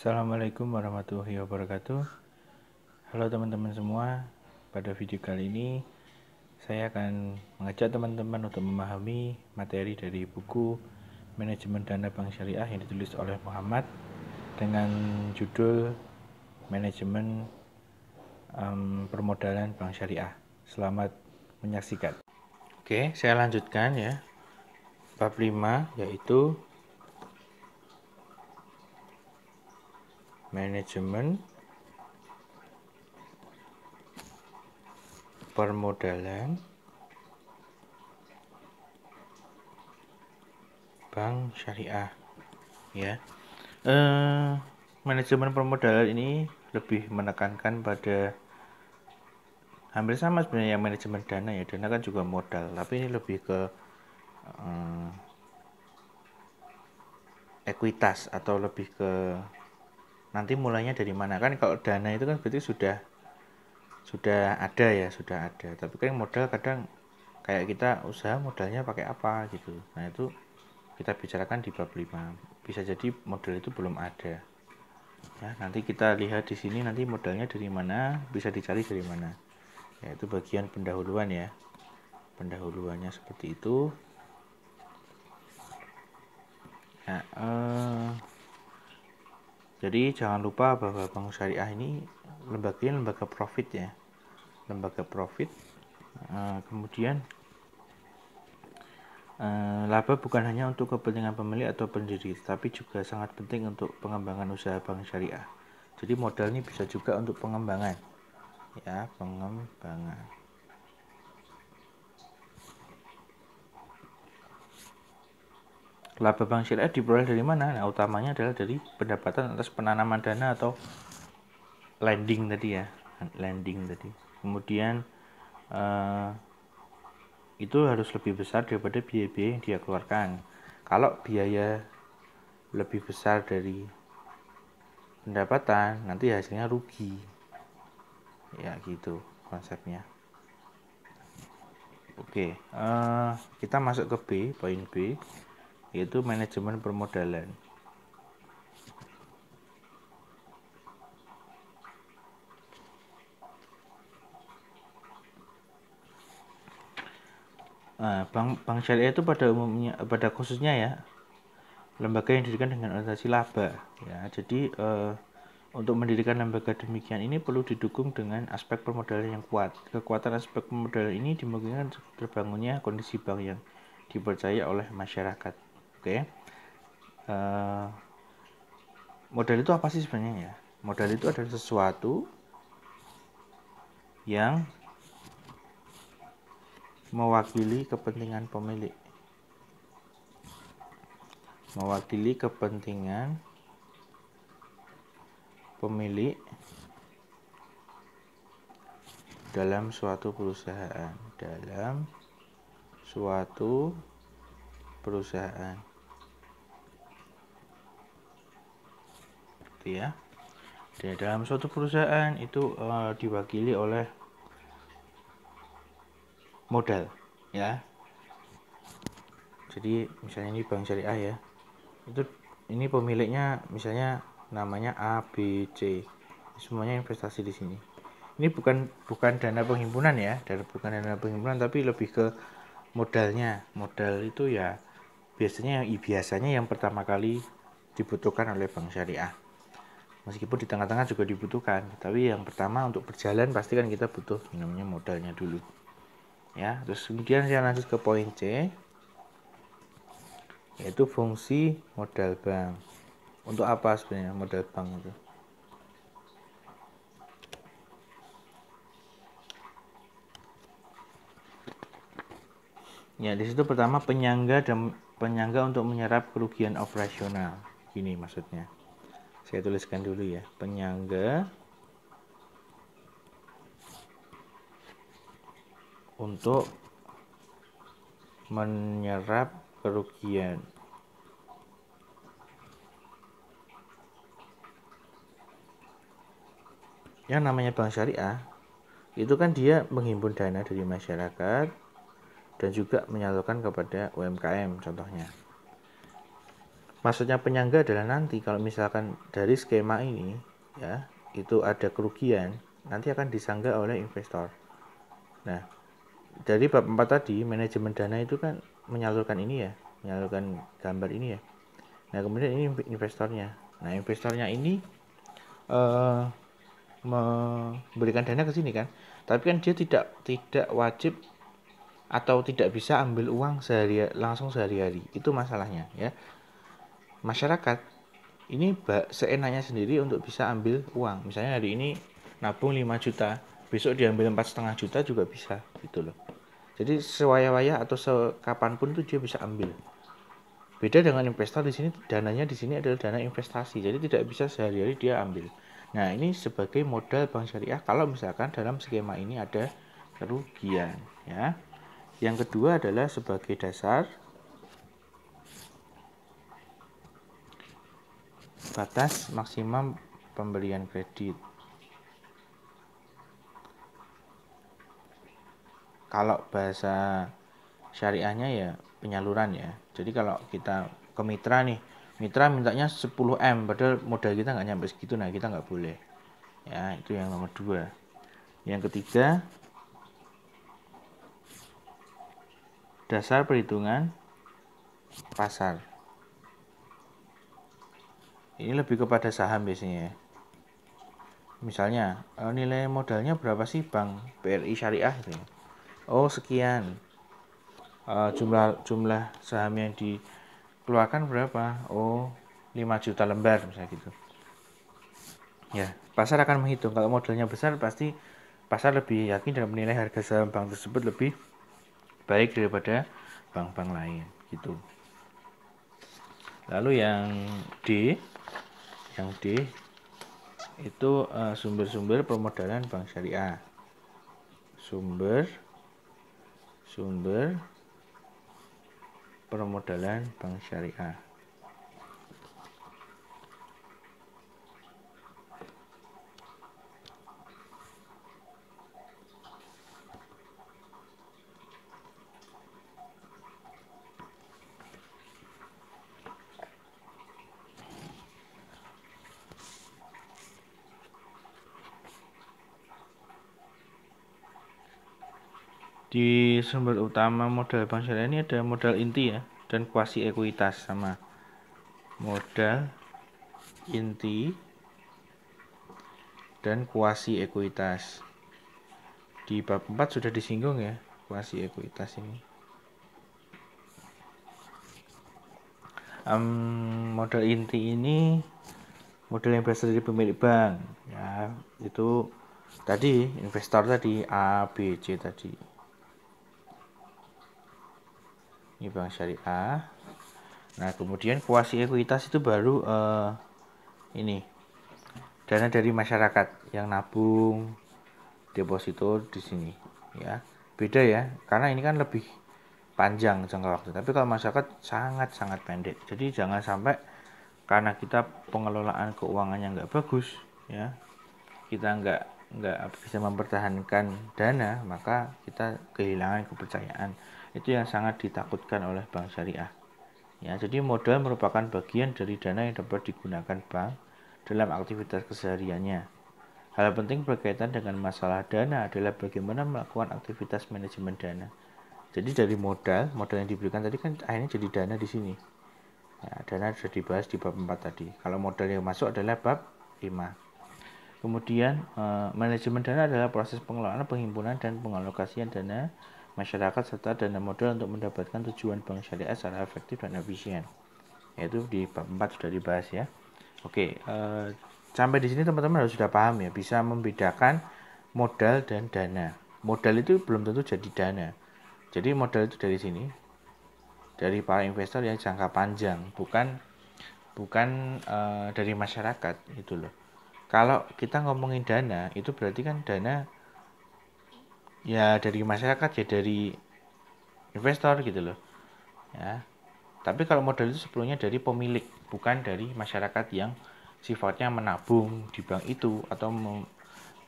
Assalamualaikum warahmatullahi wabarakatuh Halo teman-teman semua Pada video kali ini Saya akan mengajak teman-teman untuk memahami materi dari buku Manajemen Dana Bank Syariah yang ditulis oleh Muhammad Dengan judul Manajemen um, Permodalan Bank Syariah Selamat menyaksikan Oke, saya lanjutkan ya Bab 5 yaitu manajemen permodalan bank syariah ya eh, manajemen permodalan ini lebih menekankan pada hampir sama sebenarnya yang manajemen dana ya dana kan juga modal tapi ini lebih ke eh, ekuitas atau lebih ke nanti mulainya dari mana kan kalau dana itu kan berarti sudah sudah ada ya sudah ada tapi kan modal kadang kayak kita usaha modalnya pakai apa gitu nah itu kita bicarakan di bab 5 bisa jadi modal itu belum ada ya nanti kita lihat di sini nanti modalnya dari mana bisa dicari dari mana yaitu bagian pendahuluan ya pendahuluannya seperti itu nah eh, jadi jangan lupa bahwa bank syariah ini lembaga lembaga profit ya, lembaga profit. Eh, kemudian eh, laba bukan hanya untuk kepentingan pemilik atau pendiri, tapi juga sangat penting untuk pengembangan usaha bank syariah. Jadi modal ini bisa juga untuk pengembangan, ya pengembangan. Laba bank syariah diperoleh dari mana? Nah, utamanya adalah dari pendapatan atas penanaman dana atau lending tadi ya, lending tadi. Kemudian uh, itu harus lebih besar daripada biaya-biaya yang dia keluarkan. Kalau biaya lebih besar dari pendapatan, nanti hasilnya rugi. Ya gitu konsepnya. Oke, okay, uh, eh, kita masuk ke B, poin B yaitu manajemen permodalan. Nah, bank bank syariah itu pada umumnya pada khususnya ya lembaga yang didirikan dengan orientasi laba ya jadi eh, untuk mendirikan lembaga demikian ini perlu didukung dengan aspek permodalan yang kuat kekuatan aspek permodalan ini dimungkinkan terbangunnya kondisi bank yang dipercaya oleh masyarakat Oke. Okay. Uh, eh, modal itu apa sih sebenarnya ya? Modal itu adalah sesuatu yang mewakili kepentingan pemilik. Mewakili kepentingan pemilik dalam suatu perusahaan, dalam suatu perusahaan. gitu ya dan dalam suatu perusahaan itu uh, diwakili oleh modal ya jadi misalnya ini bank syariah ya itu ini pemiliknya misalnya namanya A B C semuanya investasi di sini ini bukan bukan dana penghimpunan ya dan bukan dana penghimpunan tapi lebih ke modalnya modal itu ya biasanya yang biasanya yang pertama kali dibutuhkan oleh bank syariah meskipun di tengah-tengah juga dibutuhkan tapi yang pertama untuk berjalan pasti kan kita butuh namanya modalnya dulu ya terus kemudian saya lanjut ke poin C yaitu fungsi modal bank untuk apa sebenarnya modal bank itu ya di situ pertama penyangga dan penyangga untuk menyerap kerugian operasional Ini maksudnya saya tuliskan dulu ya penyangga untuk menyerap kerugian yang namanya bank syariah itu kan dia menghimpun dana dari masyarakat dan juga menyalurkan kepada UMKM contohnya maksudnya penyangga adalah nanti kalau misalkan dari skema ini ya itu ada kerugian nanti akan disangga oleh investor nah dari bab 4 tadi manajemen dana itu kan menyalurkan ini ya menyalurkan gambar ini ya nah kemudian ini investornya nah investornya ini uh, memberikan dana ke sini kan tapi kan dia tidak tidak wajib atau tidak bisa ambil uang sehari langsung sehari-hari itu masalahnya ya masyarakat ini seenaknya sendiri untuk bisa ambil uang. Misalnya hari ini nabung 5 juta, besok diambil empat setengah juta juga bisa gitu loh. Jadi sewaya-waya atau sekapanpun itu dia bisa ambil. Beda dengan investor di sini dananya di sini adalah dana investasi, jadi tidak bisa sehari-hari dia ambil. Nah ini sebagai modal bank syariah kalau misalkan dalam skema ini ada kerugian ya. Yang kedua adalah sebagai dasar batas maksimum pembelian kredit kalau bahasa syariahnya ya penyaluran ya jadi kalau kita ke mitra nih mitra mintanya 10 m padahal modal kita nggak nyampe segitu nah kita nggak boleh ya itu yang nomor dua yang ketiga dasar perhitungan pasar ini lebih kepada saham biasanya Misalnya eh, nilai modalnya berapa sih bank BRI Syariah ini? Oh sekian eh, jumlah jumlah saham yang dikeluarkan berapa? Oh 5 juta lembar misalnya gitu. Ya pasar akan menghitung kalau modalnya besar pasti pasar lebih yakin dalam menilai harga saham bank tersebut lebih baik daripada bank-bank lain gitu. Lalu yang D yang D itu eh, sumber-sumber uh, permodalan bank syariah sumber sumber permodalan bank syariah di sumber utama modal bank syariah ini ada modal inti ya dan kuasi ekuitas sama modal inti dan kuasi ekuitas di bab 4 sudah disinggung ya kuasi ekuitas ini um, modal inti ini modal yang berasal dari pemilik bank ya itu tadi investor tadi A B C tadi ini bank syariah nah kemudian kuasi ekuitas itu baru uh, ini dana dari masyarakat yang nabung deposito di sini ya beda ya karena ini kan lebih panjang jangka waktu tapi kalau masyarakat sangat sangat pendek jadi jangan sampai karena kita pengelolaan keuangannya nggak bagus ya kita nggak nggak bisa mempertahankan dana maka kita kehilangan kepercayaan itu yang sangat ditakutkan oleh bank syariah. Ya, jadi modal merupakan bagian dari dana yang dapat digunakan bank dalam aktivitas kesehariannya. Hal penting berkaitan dengan masalah dana adalah bagaimana melakukan aktivitas manajemen dana. Jadi dari modal, modal yang diberikan tadi kan akhirnya jadi dana di sini. Ya, dana sudah dibahas di bab 4 tadi. Kalau modal yang masuk adalah bab 5. Kemudian, eh, manajemen dana adalah proses pengelolaan, penghimpunan, dan pengalokasian dana masyarakat serta dana modal untuk mendapatkan tujuan bank syariah secara efektif dan efisien yaitu di bab 4 sudah dibahas ya oke eh, sampai di sini teman-teman harus sudah paham ya bisa membedakan modal dan dana modal itu belum tentu jadi dana jadi modal itu dari sini dari para investor yang jangka panjang bukan bukan e, dari masyarakat itu loh kalau kita ngomongin dana itu berarti kan dana ya dari masyarakat ya dari investor gitu loh ya tapi kalau modal itu sebelumnya dari pemilik bukan dari masyarakat yang sifatnya menabung di bank itu atau mem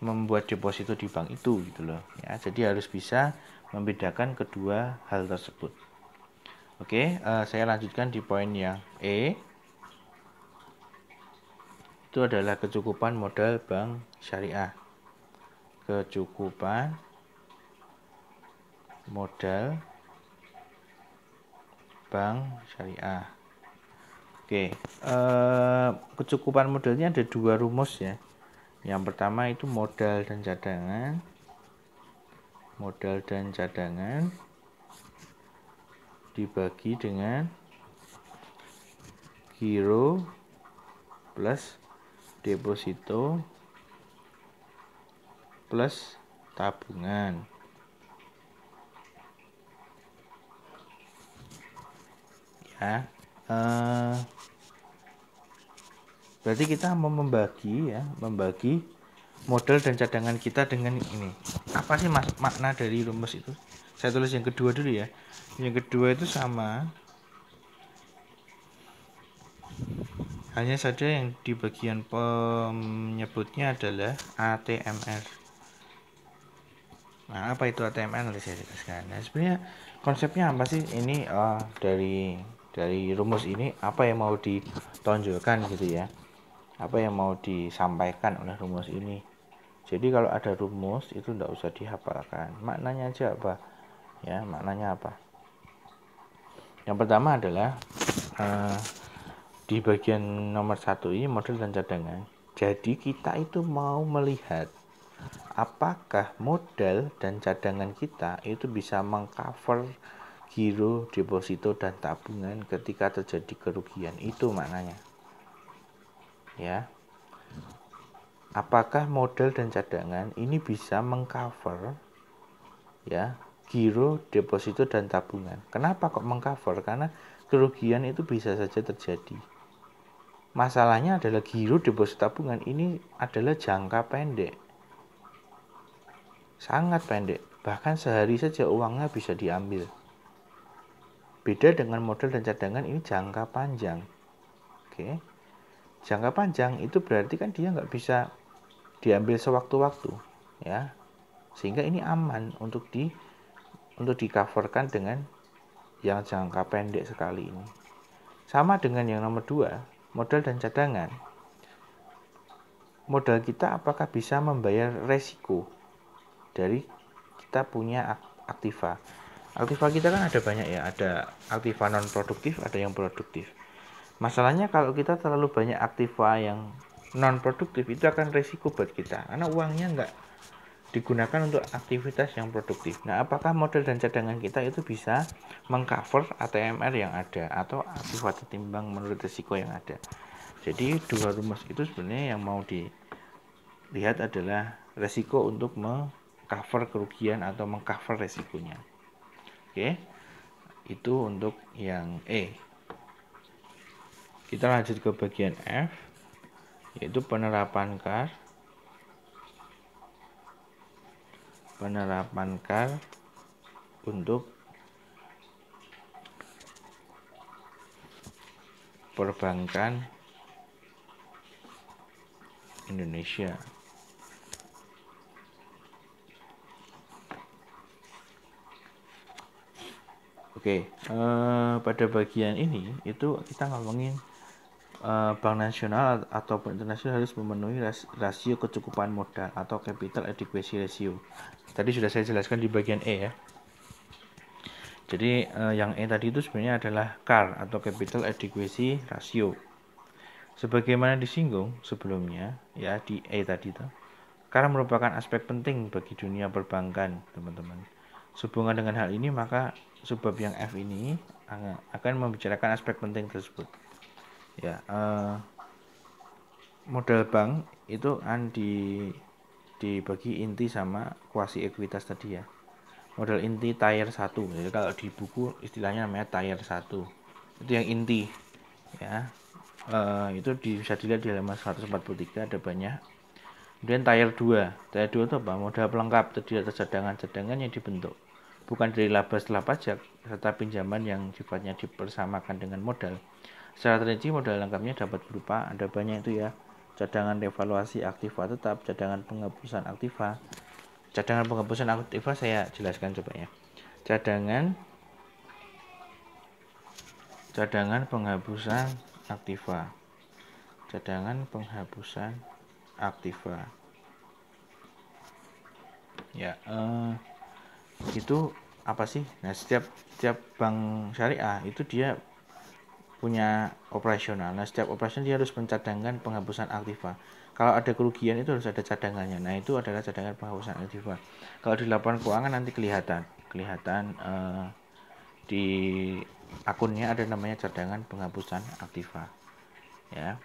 membuat deposito di bank itu gitu loh ya jadi harus bisa membedakan kedua hal tersebut oke uh, saya lanjutkan di poin yang E itu adalah kecukupan modal bank syariah kecukupan modal bank syariah. Oke, eh, kecukupan modalnya ada dua rumus ya. Yang pertama itu modal dan cadangan. Modal dan cadangan dibagi dengan giro plus deposito plus tabungan. uh, berarti kita mau membagi ya membagi modal dan cadangan kita dengan ini apa sih mak makna dari rumus itu saya tulis yang kedua dulu ya yang kedua itu sama hanya saja yang di bagian penyebutnya adalah ATMR nah apa itu ATMR saya jelaskan nah, sebenarnya konsepnya apa sih ini oh, dari dari rumus ini apa yang mau ditonjolkan gitu ya apa yang mau disampaikan oleh rumus ini jadi kalau ada rumus itu tidak usah dihafalkan maknanya aja apa ya maknanya apa yang pertama adalah uh, di bagian nomor satu ini model dan cadangan jadi kita itu mau melihat apakah modal dan cadangan kita itu bisa mengcover cover giro, deposito dan tabungan ketika terjadi kerugian itu maknanya. Ya. Apakah modal dan cadangan ini bisa mengcover ya, giro, deposito dan tabungan? Kenapa kok mengcover? Karena kerugian itu bisa saja terjadi. Masalahnya adalah giro deposito tabungan ini adalah jangka pendek. Sangat pendek, bahkan sehari saja uangnya bisa diambil. Beda dengan modal dan cadangan ini jangka panjang. Oke. Jangka panjang itu berarti kan dia nggak bisa diambil sewaktu-waktu, ya. Sehingga ini aman untuk di untuk di-coverkan dengan yang jangka pendek sekali ini. Sama dengan yang nomor dua, modal dan cadangan. Modal kita apakah bisa membayar resiko dari kita punya aktiva? Aktiva kita kan ada banyak ya, ada aktiva non produktif, ada yang produktif. Masalahnya kalau kita terlalu banyak aktiva yang non produktif itu akan resiko buat kita karena uangnya nggak digunakan untuk aktivitas yang produktif. Nah, apakah modal dan cadangan kita itu bisa mengcover ATMR yang ada atau aktiva tertimbang menurut resiko yang ada? Jadi dua rumus itu sebenarnya yang mau dilihat adalah resiko untuk mengcover kerugian atau mengcover resikonya. Oke. Itu untuk yang E. Kita lanjut ke bagian F yaitu penerapan kar penerapan kar untuk perbankan Indonesia. Oke, uh, pada bagian ini itu kita ngomongin uh, bank nasional atau bank internasional harus memenuhi ras rasio kecukupan modal atau capital adequacy ratio. Tadi sudah saya jelaskan di bagian E ya. Jadi uh, yang E tadi itu sebenarnya adalah CAR atau capital adequacy ratio. Sebagaimana disinggung sebelumnya ya di E tadi itu, CAR merupakan aspek penting bagi dunia perbankan, teman-teman. Sehubungan dengan hal ini maka sebab yang F ini akan membicarakan aspek penting tersebut. Ya, uh, modal bank itu kan di dibagi inti sama kuasi ekuitas tadi ya. Modal inti tier 1. Jadi kalau di buku istilahnya namanya tier 1. Itu yang inti ya. Uh, itu bisa dilihat di halaman 143 ada banyak. Kemudian tier 2. Tier 2 itu apa? Modal pelengkap terdiri atas cadangan-cadangan yang dibentuk bukan dari laba setelah pajak, ya, serta pinjaman yang sifatnya dipersamakan dengan modal. Secara terinci modal lengkapnya dapat berupa ada banyak itu ya, cadangan revaluasi aktiva tetap, cadangan penghapusan aktiva. Cadangan penghapusan aktiva saya jelaskan coba ya. Cadangan cadangan penghapusan aktiva. Cadangan penghapusan aktiva. Ya, eh itu apa sih nah setiap setiap bank syariah itu dia punya operasional nah setiap operasional dia harus mencadangkan penghapusan aktiva kalau ada kerugian itu harus ada cadangannya nah itu adalah cadangan penghapusan aktiva kalau di laporan keuangan nanti kelihatan kelihatan eh, di akunnya ada namanya cadangan penghapusan aktiva ya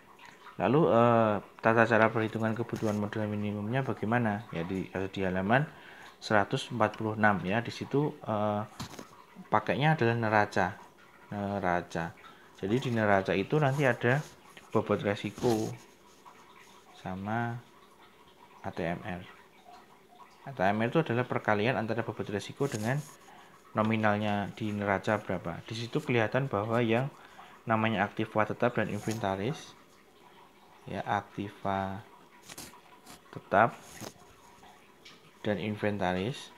lalu eh, tata cara perhitungan kebutuhan modal minimumnya bagaimana ya di di halaman 146 ya di situ eh, pakainya adalah neraca neraca jadi di neraca itu nanti ada bobot resiko sama ATMR ATMR itu adalah perkalian antara bobot resiko dengan nominalnya di neraca berapa di situ kelihatan bahwa yang namanya aktiva tetap dan inventaris ya aktiva tetap dan inventaris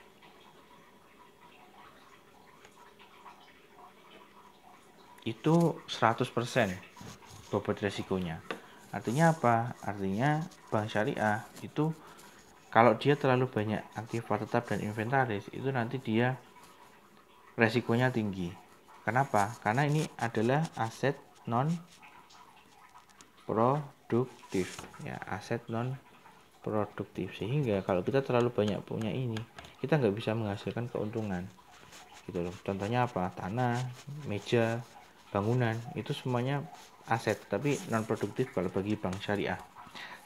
itu 100% bobot resikonya artinya apa? artinya bank syariah itu kalau dia terlalu banyak aktiva tetap dan inventaris itu nanti dia resikonya tinggi kenapa? karena ini adalah aset non produktif ya aset non produktif sehingga kalau kita terlalu banyak punya ini kita nggak bisa menghasilkan keuntungan gitu loh contohnya apa tanah meja bangunan itu semuanya aset tapi non produktif kalau bagi bank syariah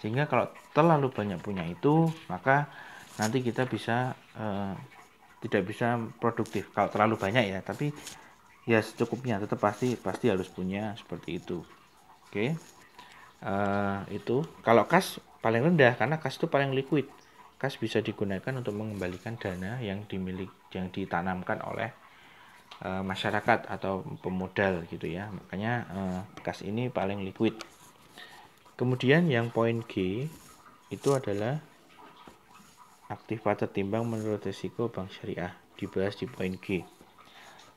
sehingga kalau terlalu banyak punya itu maka nanti kita bisa eh, tidak bisa produktif kalau terlalu banyak ya tapi ya secukupnya tetap pasti pasti harus punya seperti itu oke okay. uh, eh, itu kalau kas paling rendah karena kas itu paling liquid. Kas bisa digunakan untuk mengembalikan dana yang dimiliki yang ditanamkan oleh e, masyarakat atau pemodal gitu ya. Makanya e, eh, kas ini paling liquid. Kemudian yang poin G itu adalah aktiva timbang menurut risiko bank syariah dibahas di poin G.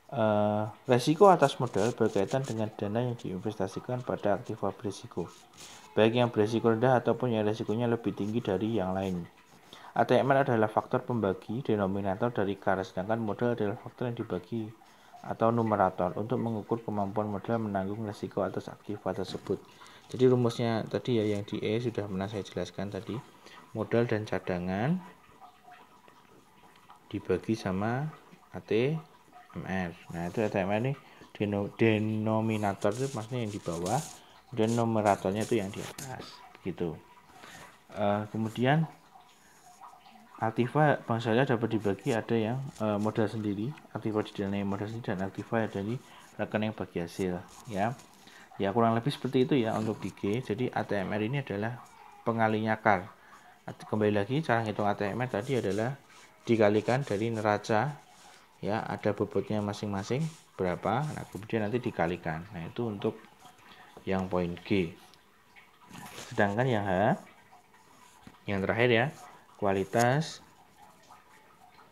Uh, resiko atas modal berkaitan dengan dana yang diinvestasikan pada aktiva berisiko, baik yang berisiko rendah ataupun yang resikonya lebih tinggi dari yang lain. ATM adalah faktor pembagi denominator dari KAR, sedangkan modal adalah faktor yang dibagi atau numerator untuk mengukur kemampuan modal menanggung resiko atas aktiva tersebut. Jadi rumusnya tadi ya yang di E sudah pernah saya jelaskan tadi. Modal dan cadangan dibagi sama AT MR nah itu atm ini deno, denominator itu maksudnya yang di bawah dan numeratornya itu yang di atas gitu uh, kemudian aktiva bank syariah dapat dibagi ada yang uh, modal sendiri aktiva dalamnya modal sendiri dan aktiva dari rekening bagi hasil ya ya kurang lebih seperti itu ya untuk di G jadi ATMR ini adalah pengalinya kar kembali lagi cara hitung ATMR tadi adalah dikalikan dari neraca ya ada bobotnya masing-masing berapa nah kemudian nanti dikalikan nah itu untuk yang poin G sedangkan yang H yang terakhir ya kualitas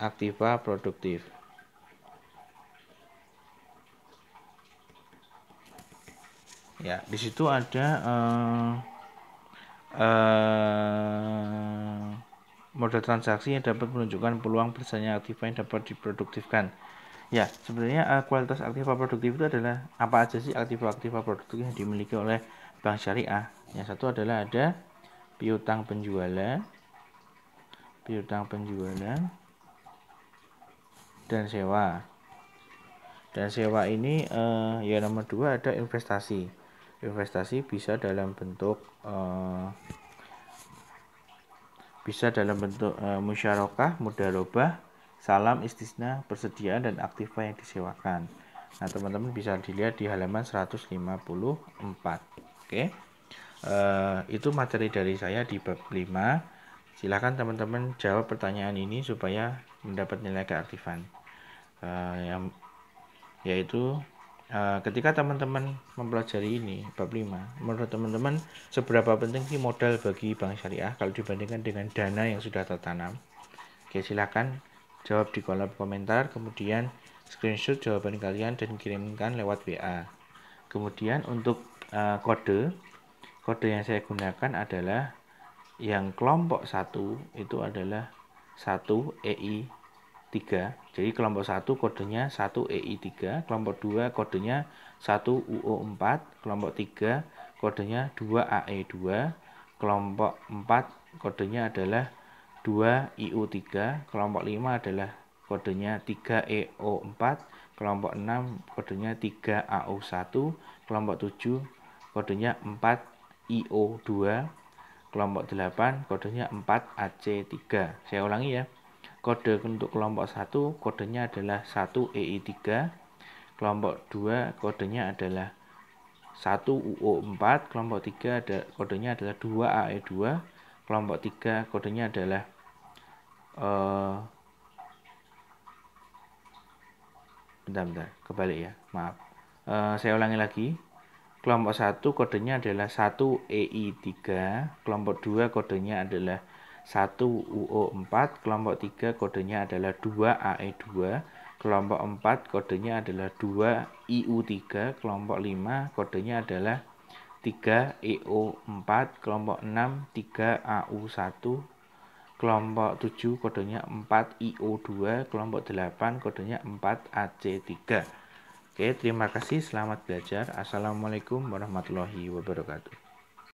aktiva produktif ya di situ ada eh, eh, model transaksi yang dapat menunjukkan peluang besarnya aktiva yang dapat diproduktifkan. Ya, sebenarnya uh, kualitas aktiva produktif itu adalah apa aja sih aktiva-aktiva produktif yang dimiliki oleh bank syariah? Yang satu adalah ada piutang penjualan, piutang penjualan, dan sewa. Dan sewa ini uh, ya nomor dua ada investasi. Investasi bisa dalam bentuk uh, bisa dalam bentuk e, musyarakah, mudarobah, salam, istisna, persediaan, dan aktiva yang disewakan. Nah, teman-teman bisa dilihat di halaman 154. Oke. E, itu materi dari saya di bab 5. Silahkan teman-teman jawab pertanyaan ini supaya mendapat nilai keaktifan. E, yang yaitu Eh, ketika teman-teman mempelajari ini bab 5 menurut teman-teman seberapa penting sih modal bagi bank syariah kalau dibandingkan dengan dana yang sudah tertanam oke silahkan jawab di kolom komentar kemudian screenshot jawaban kalian dan kirimkan lewat WA kemudian untuk uh, kode kode yang saya gunakan adalah yang kelompok satu itu adalah 1 EI 3. Jadi kelompok 1 kodenya 1EI3, kelompok 2 kodenya 1UO4, kelompok 3 kodenya 2AE2, kelompok 4 kodenya adalah 2IU3, kelompok 5 adalah kodenya 3EO4, kelompok 6 kodenya 3AO1, kelompok 7 kodenya 4IO2, kelompok 8 kodenya 4AC3. Saya ulangi ya. Kode untuk kelompok 1 kodenya adalah 1 EI3, kelompok 2 kodenya adalah 1 UO4, kelompok 3 ada kodenya adalah 2 AE2, kelompok 3 kodenya adalah uh, bentar bentar kebalik ya, maaf. Uh, saya ulangi lagi. Kelompok 1 kodenya adalah 1 EI3, kelompok 2 kodenya adalah 1 UO4, kelompok 3 kodenya adalah 2AE2, kelompok 4 kodenya adalah 2IU3, kelompok 5 kodenya adalah 3EO4, kelompok 6 3AU1, kelompok 7 kodenya 4IO2, kelompok 8 kodenya 4AC3. Oke, terima kasih, selamat belajar. Assalamualaikum warahmatullahi wabarakatuh.